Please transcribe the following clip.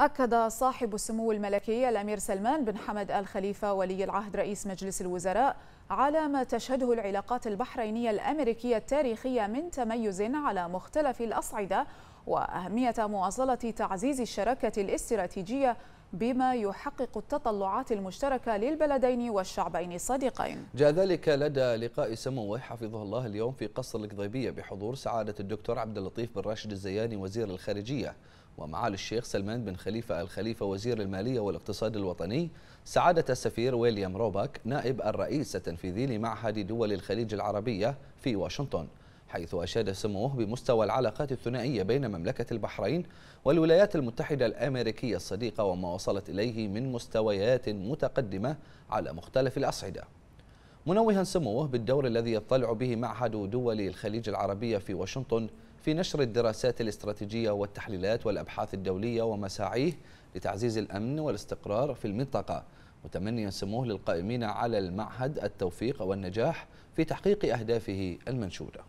أكد صاحب السمو الملكي الأمير سلمان بن حمد آل خليفة ولي العهد رئيس مجلس الوزراء على ما تشهده العلاقات البحرينية الأمريكية التاريخية من تميز على مختلف الأصعدة وأهمية مواصلة تعزيز الشراكة الاستراتيجية بما يحقق التطلعات المشتركة للبلدين والشعبين الصديقين جاء ذلك لدى لقاء سموه حفظه الله اليوم في قصر القضيبية بحضور سعادة الدكتور عبد اللطيف بن راشد الزياني وزير الخارجية ومعالي الشيخ سلمان بن خليفة الخليفة وزير المالية والاقتصاد الوطني سعادة السفير ويليام روباك نائب الرئيس التنفيذي لمعهد دول الخليج العربية في واشنطن حيث أشاد سموه بمستوى العلاقات الثنائية بين مملكة البحرين والولايات المتحدة الأمريكية الصديقة وما وصلت إليه من مستويات متقدمة على مختلف الأصعدة منوها سموه بالدور الذي يطلع به معهد دول الخليج العربية في واشنطن في نشر الدراسات الاستراتيجية والتحليلات والأبحاث الدولية ومساعيه لتعزيز الأمن والاستقرار في المنطقة متمنيا سموه للقائمين على المعهد التوفيق والنجاح في تحقيق أهدافه المنشوده